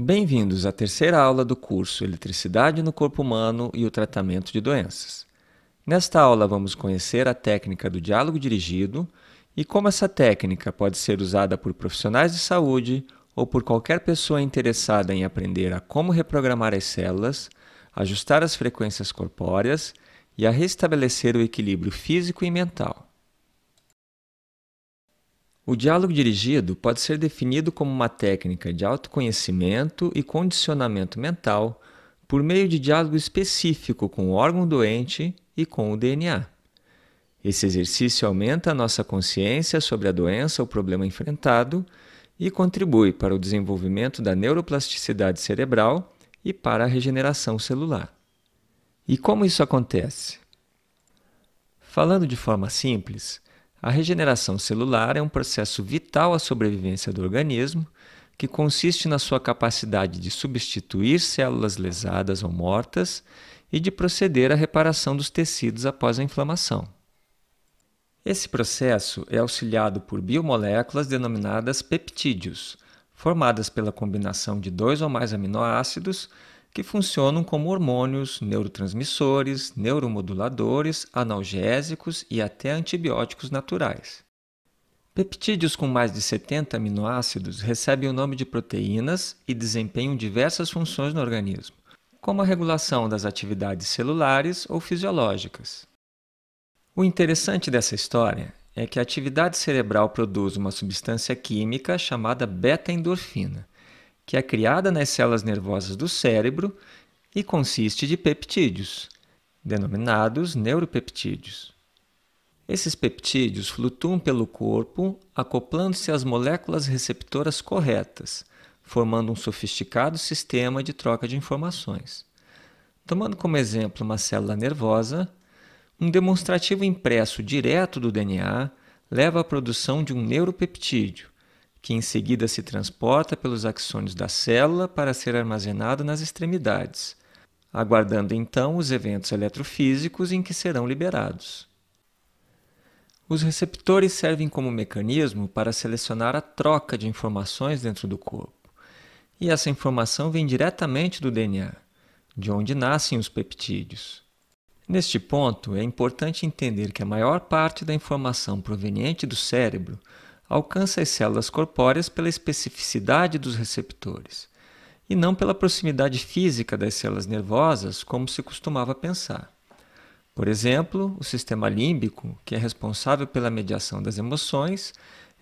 Bem-vindos à terceira aula do curso Eletricidade no Corpo Humano e o Tratamento de Doenças. Nesta aula, vamos conhecer a técnica do diálogo dirigido e como essa técnica pode ser usada por profissionais de saúde ou por qualquer pessoa interessada em aprender a como reprogramar as células, ajustar as frequências corpóreas e a restabelecer o equilíbrio físico e mental. O diálogo dirigido pode ser definido como uma técnica de autoconhecimento e condicionamento mental por meio de diálogo específico com o órgão doente e com o DNA. Esse exercício aumenta a nossa consciência sobre a doença ou problema enfrentado e contribui para o desenvolvimento da neuroplasticidade cerebral e para a regeneração celular. E como isso acontece? Falando de forma simples, a regeneração celular é um processo vital à sobrevivência do organismo, que consiste na sua capacidade de substituir células lesadas ou mortas e de proceder à reparação dos tecidos após a inflamação. Esse processo é auxiliado por biomoléculas denominadas peptídeos, formadas pela combinação de dois ou mais aminoácidos que funcionam como hormônios, neurotransmissores, neuromoduladores, analgésicos e até antibióticos naturais. Peptídeos com mais de 70 aminoácidos recebem o nome de proteínas e desempenham diversas funções no organismo, como a regulação das atividades celulares ou fisiológicas. O interessante dessa história é que a atividade cerebral produz uma substância química chamada beta-endorfina, que é criada nas células nervosas do cérebro e consiste de peptídeos, denominados neuropeptídeos. Esses peptídeos flutuam pelo corpo, acoplando-se às moléculas receptoras corretas, formando um sofisticado sistema de troca de informações. Tomando como exemplo uma célula nervosa, um demonstrativo impresso direto do DNA leva à produção de um neuropeptídeo, que em seguida se transporta pelos axônios da célula para ser armazenado nas extremidades, aguardando então os eventos eletrofísicos em que serão liberados. Os receptores servem como mecanismo para selecionar a troca de informações dentro do corpo, e essa informação vem diretamente do DNA, de onde nascem os peptídeos. Neste ponto, é importante entender que a maior parte da informação proveniente do cérebro alcança as células corpóreas pela especificidade dos receptores e não pela proximidade física das células nervosas, como se costumava pensar. Por exemplo, o sistema límbico, que é responsável pela mediação das emoções,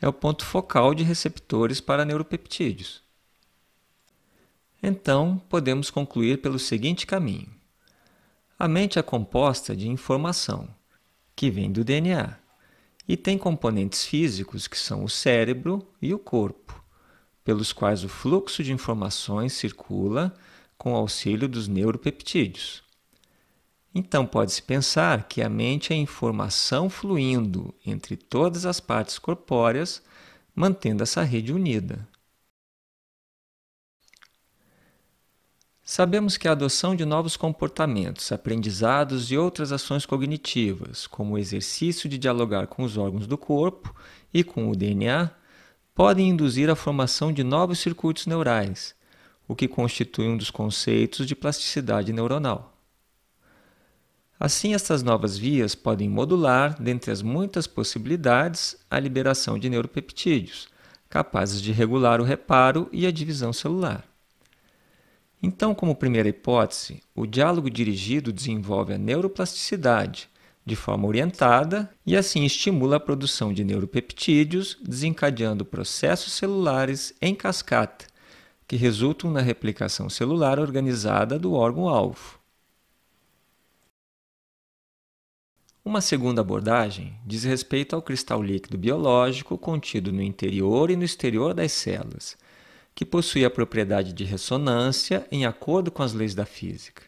é o ponto focal de receptores para neuropeptídeos. Então, podemos concluir pelo seguinte caminho: a mente é composta de informação, que vem do DNA e tem componentes físicos que são o cérebro e o corpo, pelos quais o fluxo de informações circula com auxílio dos neuropeptídeos. Então pode-se pensar que a mente é informação fluindo entre todas as partes corpóreas, mantendo essa rede unida. Sabemos que a adoção de novos comportamentos, aprendizados e outras ações cognitivas, como o exercício de dialogar com os órgãos do corpo e com o DNA, podem induzir a formação de novos circuitos neurais, o que constitui um dos conceitos de plasticidade neuronal. Assim, estas novas vias podem modular, dentre as muitas possibilidades, a liberação de neuropeptídeos, capazes de regular o reparo e a divisão celular. Então, como primeira hipótese, o diálogo dirigido desenvolve a neuroplasticidade de forma orientada e assim estimula a produção de neuropeptídeos, desencadeando processos celulares em cascata, que resultam na replicação celular organizada do órgão-alvo. Uma segunda abordagem diz respeito ao cristal líquido biológico contido no interior e no exterior das células que possui a propriedade de ressonância em acordo com as leis da física.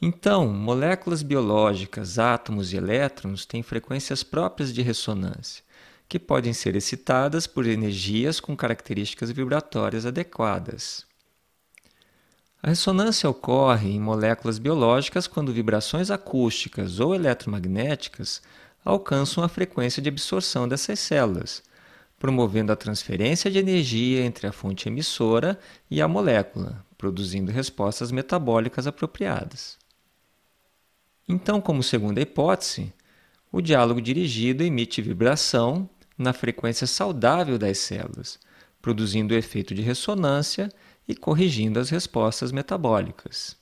Então, moléculas biológicas, átomos e elétrons têm frequências próprias de ressonância, que podem ser excitadas por energias com características vibratórias adequadas. A ressonância ocorre em moléculas biológicas quando vibrações acústicas ou eletromagnéticas alcançam a frequência de absorção dessas células, promovendo a transferência de energia entre a fonte emissora e a molécula, produzindo respostas metabólicas apropriadas. Então, como segunda hipótese, o diálogo dirigido emite vibração na frequência saudável das células, produzindo o efeito de ressonância e corrigindo as respostas metabólicas.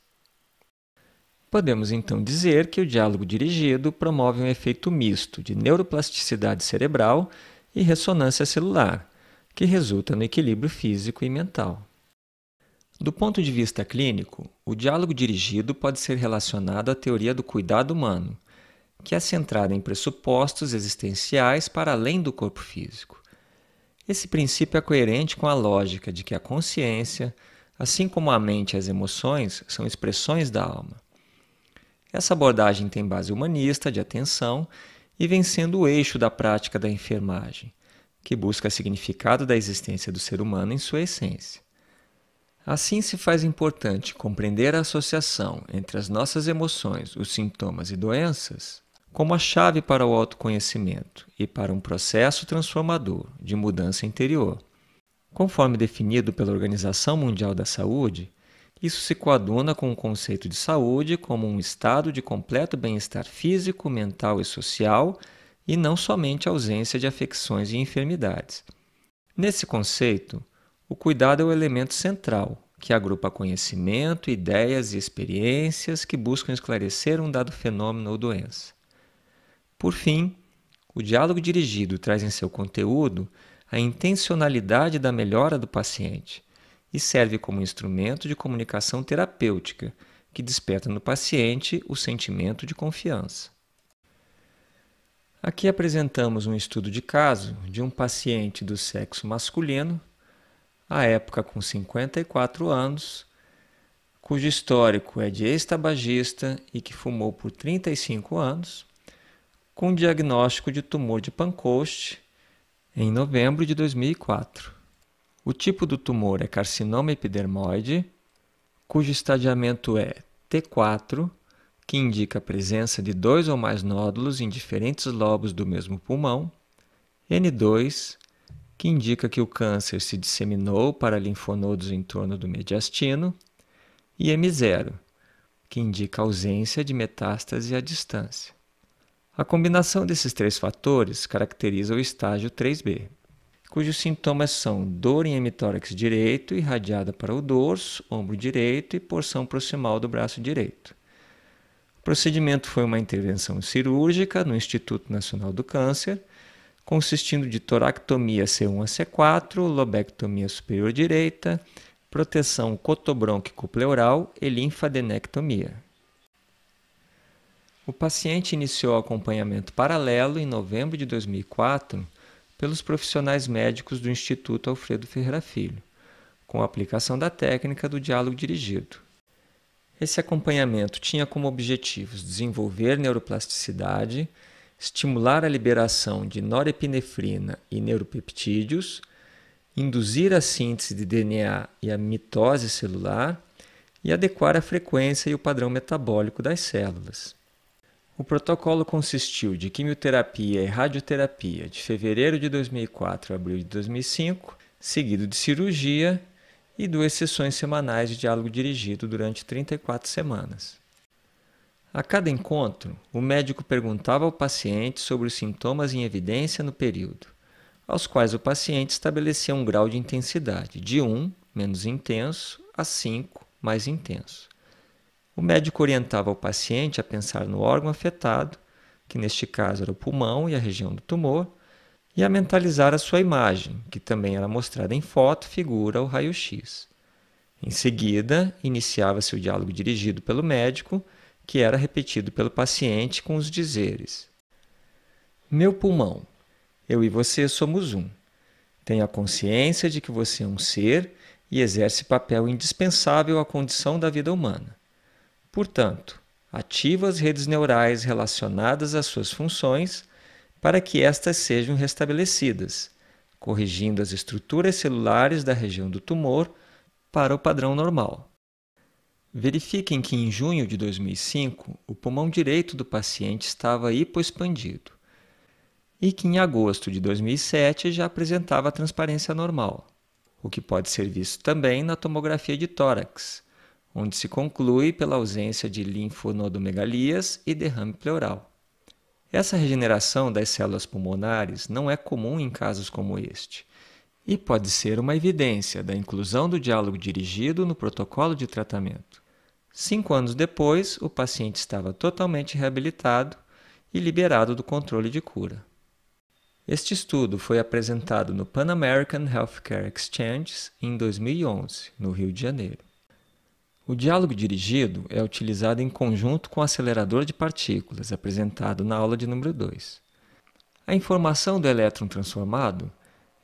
Podemos então dizer que o diálogo dirigido promove um efeito misto de neuroplasticidade cerebral e ressonância celular, que resulta no equilíbrio físico e mental. Do ponto de vista clínico, o diálogo dirigido pode ser relacionado à teoria do cuidado humano, que é centrada em pressupostos existenciais para além do corpo físico. Esse princípio é coerente com a lógica de que a consciência, assim como a mente e as emoções, são expressões da alma. Essa abordagem tem base humanista de atenção e vencendo o eixo da prática da enfermagem, que busca significado da existência do ser humano em sua essência. Assim se faz importante compreender a associação entre as nossas emoções, os sintomas e doenças como a chave para o autoconhecimento e para um processo transformador de mudança interior. Conforme definido pela Organização Mundial da Saúde, isso se coaduna com o conceito de saúde como um estado de completo bem-estar físico, mental e social, e não somente ausência de afecções e enfermidades. Nesse conceito, o cuidado é o elemento central, que agrupa conhecimento, ideias e experiências que buscam esclarecer um dado fenômeno ou doença. Por fim, o diálogo dirigido traz em seu conteúdo a intencionalidade da melhora do paciente, e serve como instrumento de comunicação terapêutica, que desperta no paciente o sentimento de confiança. Aqui apresentamos um estudo de caso de um paciente do sexo masculino, à época com 54 anos, cujo histórico é de ex-tabagista e que fumou por 35 anos, com diagnóstico de tumor de Pancoast em novembro de 2004. O tipo do tumor é carcinoma epidermoide, cujo estadiamento é T4, que indica a presença de dois ou mais nódulos em diferentes lobos do mesmo pulmão, N2, que indica que o câncer se disseminou para linfonodos em torno do mediastino, e M0, que indica ausência de metástase à distância. A combinação desses três fatores caracteriza o estágio 3B cujos sintomas são dor em hemitórax direito, irradiada para o dorso, ombro direito e porção proximal do braço direito. O procedimento foi uma intervenção cirúrgica no Instituto Nacional do Câncer, consistindo de toractomia C1 a C4, lobectomia superior direita, proteção cotobrônquico-pleural e linfadenectomia. O paciente iniciou acompanhamento paralelo em novembro de 2004 pelos profissionais médicos do Instituto Alfredo Ferreira Filho, com a aplicação da técnica do diálogo dirigido. Esse acompanhamento tinha como objetivos desenvolver neuroplasticidade, estimular a liberação de norepinefrina e neuropeptídeos, induzir a síntese de DNA e a mitose celular e adequar a frequência e o padrão metabólico das células. O protocolo consistiu de quimioterapia e radioterapia de fevereiro de 2004 a abril de 2005, seguido de cirurgia e duas sessões semanais de diálogo dirigido durante 34 semanas. A cada encontro, o médico perguntava ao paciente sobre os sintomas em evidência no período, aos quais o paciente estabelecia um grau de intensidade de 1, menos intenso, a 5, mais intenso. O médico orientava o paciente a pensar no órgão afetado, que neste caso era o pulmão e a região do tumor, e a mentalizar a sua imagem, que também era mostrada em foto, figura ou raio-x. Em seguida, iniciava-se o diálogo dirigido pelo médico, que era repetido pelo paciente com os dizeres: Meu pulmão, eu e você somos um. Tenha a consciência de que você é um ser e exerce papel indispensável à condição da vida humana. Portanto, ativa as redes neurais relacionadas às suas funções para que estas sejam restabelecidas, corrigindo as estruturas celulares da região do tumor para o padrão normal. Verifiquem que em junho de 2005 o pulmão direito do paciente estava hipoexpandido e que em agosto de 2007 já apresentava transparência normal, o que pode ser visto também na tomografia de tórax, onde se conclui pela ausência de linfonodomegalias e derrame pleural. Essa regeneração das células pulmonares não é comum em casos como este e pode ser uma evidência da inclusão do diálogo dirigido no protocolo de tratamento. Cinco anos depois, o paciente estava totalmente reabilitado e liberado do controle de cura. Este estudo foi apresentado no Pan American Healthcare Exchange em 2011, no Rio de Janeiro. O diálogo dirigido é utilizado em conjunto com o acelerador de partículas, apresentado na aula de número 2. A informação do elétron transformado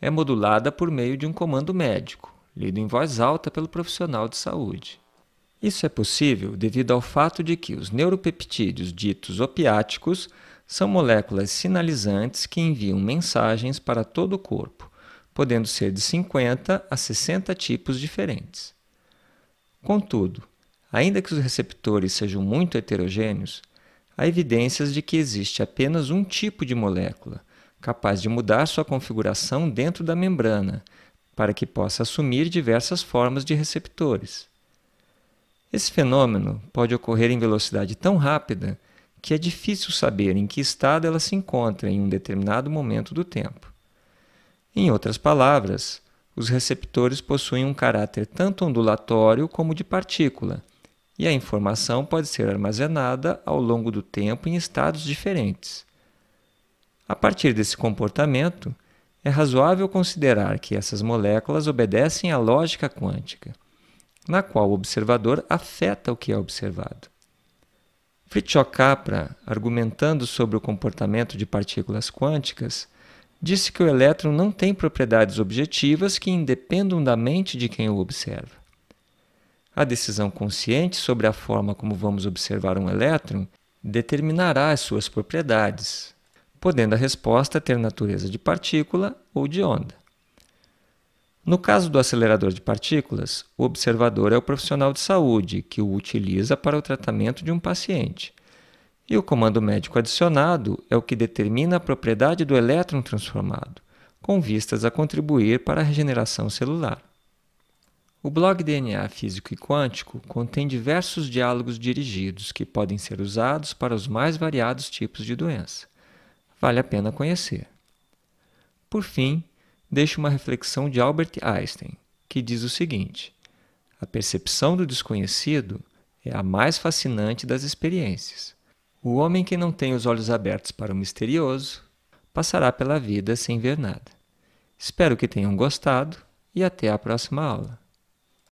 é modulada por meio de um comando médico, lido em voz alta pelo profissional de saúde. Isso é possível devido ao fato de que os neuropeptídeos ditos opiáticos são moléculas sinalizantes que enviam mensagens para todo o corpo, podendo ser de 50 a 60 tipos diferentes. Contudo, ainda que os receptores sejam muito heterogêneos, há evidências de que existe apenas um tipo de molécula capaz de mudar sua configuração dentro da membrana para que possa assumir diversas formas de receptores. Esse fenômeno pode ocorrer em velocidade tão rápida que é difícil saber em que estado ela se encontra em um determinado momento do tempo. Em outras palavras, os receptores possuem um caráter tanto ondulatório como de partícula, e a informação pode ser armazenada ao longo do tempo em estados diferentes. A partir desse comportamento, é razoável considerar que essas moléculas obedecem à lógica quântica, na qual o observador afeta o que é observado. Fritjof Capra, argumentando sobre o comportamento de partículas quânticas, disse que o elétron não tem propriedades objetivas que independam da mente de quem o observa. A decisão consciente sobre a forma como vamos observar um elétron determinará as suas propriedades, podendo a resposta ter natureza de partícula ou de onda. No caso do acelerador de partículas, o observador é o profissional de saúde que o utiliza para o tratamento de um paciente e o comando médico adicionado é o que determina a propriedade do elétron transformado, com vistas a contribuir para a regeneração celular. O blog DNA Físico e Quântico contém diversos diálogos dirigidos que podem ser usados para os mais variados tipos de doença. Vale a pena conhecer. Por fim, deixo uma reflexão de Albert Einstein, que diz o seguinte: A percepção do desconhecido é a mais fascinante das experiências. O homem que não tem os olhos abertos para o misterioso passará pela vida sem ver nada. Espero que tenham gostado e até a próxima aula.